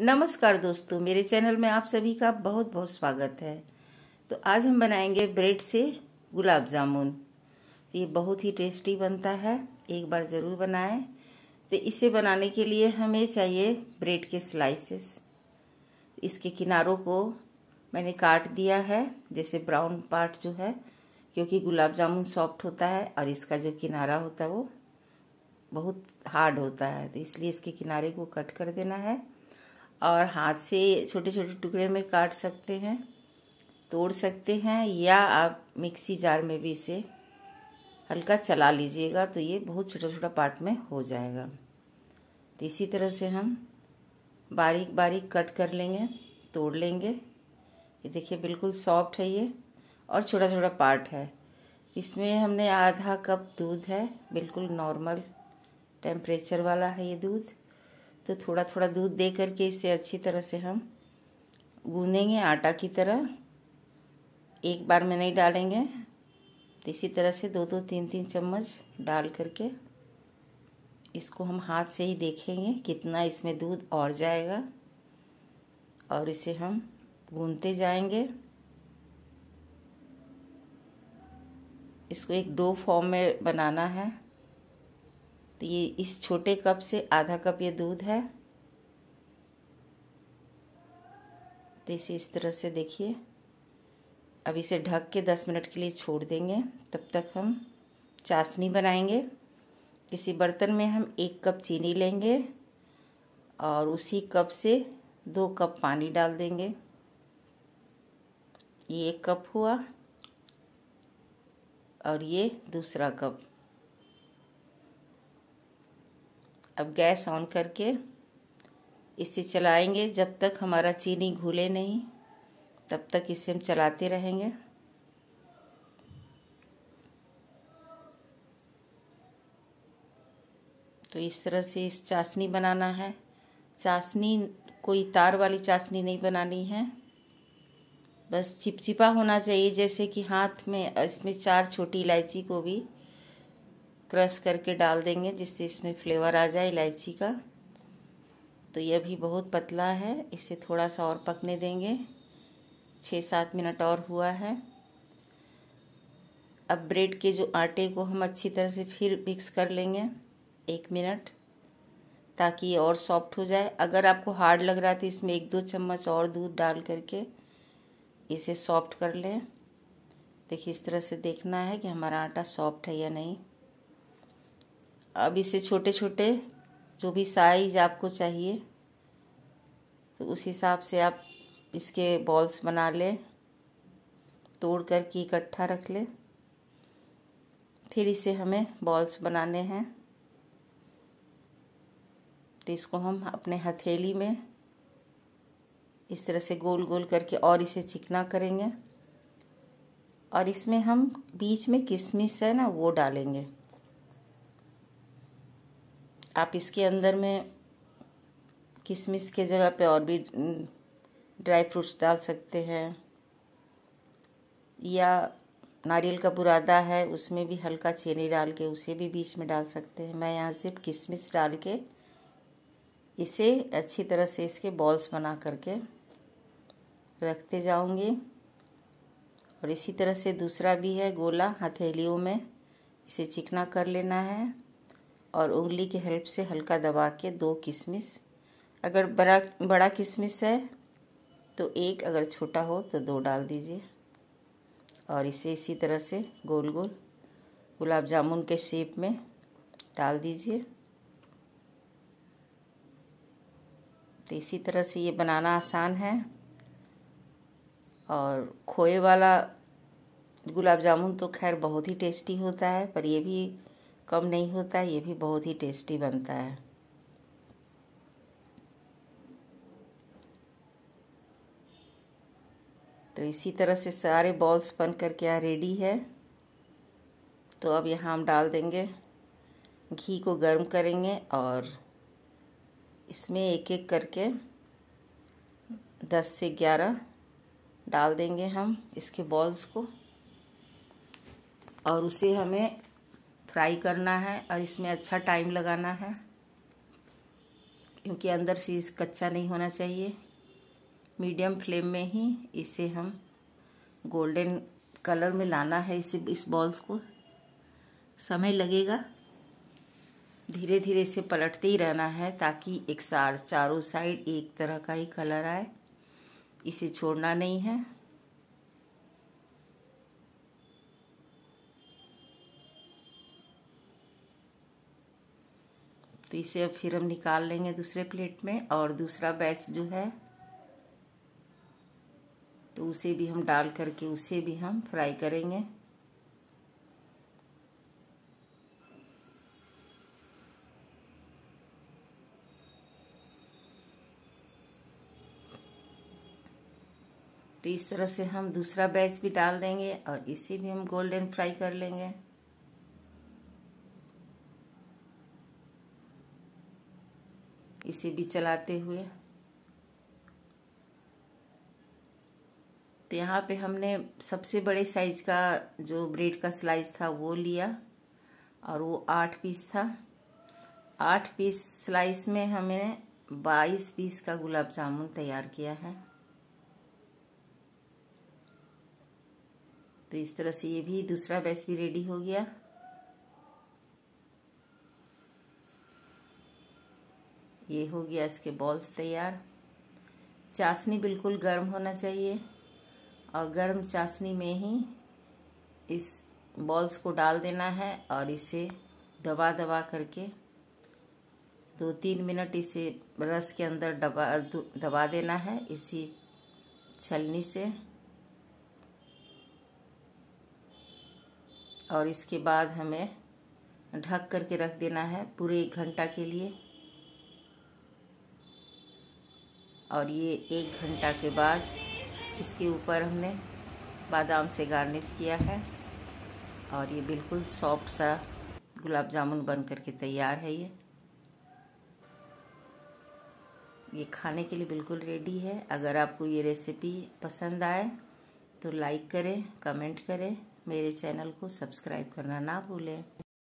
नमस्कार दोस्तों मेरे चैनल में आप सभी का बहुत बहुत स्वागत है तो आज हम बनाएंगे ब्रेड से गुलाब जामुन तो ये बहुत ही टेस्टी बनता है एक बार ज़रूर बनाएं तो इसे बनाने के लिए हमें चाहिए ब्रेड के स्लाइसेस इसके किनारों को मैंने काट दिया है जैसे ब्राउन पार्ट जो है क्योंकि गुलाब जामुन सॉफ्ट होता है और इसका जो किनारा होता है वो बहुत हार्ड होता है तो इसलिए इसके किनारे को कट कर देना है और हाथ से छोटे छोटे टुकड़े में काट सकते हैं तोड़ सकते हैं या आप मिक्सी जार में भी इसे हल्का चला लीजिएगा तो ये बहुत छोटा छोटा पार्ट में हो जाएगा तो इसी तरह से हम बारीक बारीक कट कर लेंगे तोड़ लेंगे ये देखिए बिल्कुल सॉफ्ट है ये और छोटा छोटा पार्ट है इसमें हमने आधा कप दूध है बिल्कुल नॉर्मल टेम्परेचर वाला है ये दूध तो थोड़ा थोड़ा दूध दे करके इसे अच्छी तरह से हम गूंदेंगे आटा की तरह एक बार में नहीं डालेंगे तो इसी तरह से दो दो तीन तीन चम्मच डाल करके इसको हम हाथ से ही देखेंगे कितना इसमें दूध और जाएगा और इसे हम गूंदते जाएंगे इसको एक डो फॉर्म में बनाना है तो ये इस छोटे कप से आधा कप ये दूध है तो इसे इस तरह से देखिए अब इसे ढक के दस मिनट के लिए छोड़ देंगे तब तक हम चाशनी बनाएंगे किसी बर्तन में हम एक कप चीनी लेंगे और उसी कप से दो कप पानी डाल देंगे ये एक कप हुआ और ये दूसरा कप अब गैस ऑन करके इसे चलाएंगे जब तक हमारा चीनी घुले नहीं तब तक इसे हम चलाते रहेंगे तो इस तरह से इस चाशनी बनाना है चाशनी कोई तार वाली चाशनी नहीं बनानी है बस चिपचिपा होना चाहिए जैसे कि हाथ में इसमें चार छोटी इलायची को भी क्रश करके डाल देंगे जिससे इसमें फ्लेवर आ जाए इलायची का तो यह भी बहुत पतला है इसे थोड़ा सा और पकने देंगे छः सात मिनट और हुआ है अब ब्रेड के जो आटे को हम अच्छी तरह से फिर मिक्स कर लेंगे एक मिनट ताकि ये और सॉफ्ट हो जाए अगर आपको हार्ड लग रहा है तो इसमें एक दो चम्मच और दूध डाल करके इसे सॉफ्ट कर लें देखिए इस तरह से देखना है कि हमारा आटा सॉफ्ट है या नहीं अब इसे छोटे छोटे जो भी साइज आपको चाहिए तो उस हिसाब से आप इसके बॉल्स बना लें तोड़ कर की इकट्ठा रख लें फिर इसे हमें बॉल्स बनाने हैं तो इसको हम अपने हथेली में इस तरह से गोल गोल करके और इसे चिकना करेंगे और इसमें हम बीच में किशमिश है ना वो डालेंगे आप इसके अंदर में किशमिश के जगह पे और भी ड्राई फ्रूट्स डाल सकते हैं या नारियल का बुरादा है उसमें भी हल्का चीनी डाल के उसे भी बीच में डाल सकते हैं मैं यहाँ सिर्फ किशमिश डाल के इसे अच्छी तरह से इसके बॉल्स बना करके रखते जाऊँगी और इसी तरह से दूसरा भी है गोला हथेलियों में इसे चिकना कर लेना है और उंगली के हेल्प से हल्का दबा के दो किशमिश अगर बड़ा बड़ा किशमिश है तो एक अगर छोटा हो तो दो डाल दीजिए और इसे इसी तरह से गोल गोल गुलाब जामुन के शेप में डाल दीजिए तो इसी तरह से ये बनाना आसान है और खोए वाला गुलाब जामुन तो खैर बहुत ही टेस्टी होता है पर यह भी कम नहीं होता ये भी बहुत ही टेस्टी बनता है तो इसी तरह से सारे बॉल्स बन करके यहाँ रेडी है तो अब यहाँ हम डाल देंगे घी को गर्म करेंगे और इसमें एक एक करके दस से ग्यारह डाल देंगे हम इसके बॉल्स को और उसे हमें फ्राई करना है और इसमें अच्छा टाइम लगाना है क्योंकि अंदर से कच्चा नहीं होना चाहिए मीडियम फ्लेम में ही इसे हम गोल्डन कलर में लाना है इसे इस बॉल्स को समय लगेगा धीरे धीरे इसे पलटते ही रहना है ताकि एक सार चारों साइड एक तरह का ही कलर आए इसे छोड़ना नहीं है तो इसे फिर हम निकाल लेंगे दूसरे प्लेट में और दूसरा बैच जो है तो उसे भी हम डाल करके उसे भी हम फ्राई करेंगे तो इस तरह से हम दूसरा बैच भी डाल देंगे और इसे भी हम गोल्डन फ्राई कर लेंगे इसे भी चलाते हुए तो यहाँ पे हमने सबसे बड़े साइज का जो ब्रेड का स्लाइस था वो लिया और वो आठ पीस था आठ पीस स्लाइस में हमने बाईस पीस का गुलाब जामुन तैयार किया है तो इस तरह से ये भी दूसरा बैच भी रेडी हो गया ये हो गया इसके बॉल्स तैयार चाशनी बिल्कुल गर्म होना चाहिए और गर्म चाशनी में ही इस बॉल्स को डाल देना है और इसे दबा दबा करके दो तीन मिनट इसे रस के अंदर दबा दबा देना है इसी छलनी से और इसके बाद हमें ढक करके रख देना है पूरे एक घंटा के लिए और ये एक घंटा के बाद इसके ऊपर हमने बादाम से गार्निश किया है और ये बिल्कुल सॉफ्ट सा गुलाब जामुन बन कर के तैयार है ये ये खाने के लिए बिल्कुल रेडी है अगर आपको ये रेसिपी पसंद आए तो लाइक करें कमेंट करें मेरे चैनल को सब्सक्राइब करना ना भूलें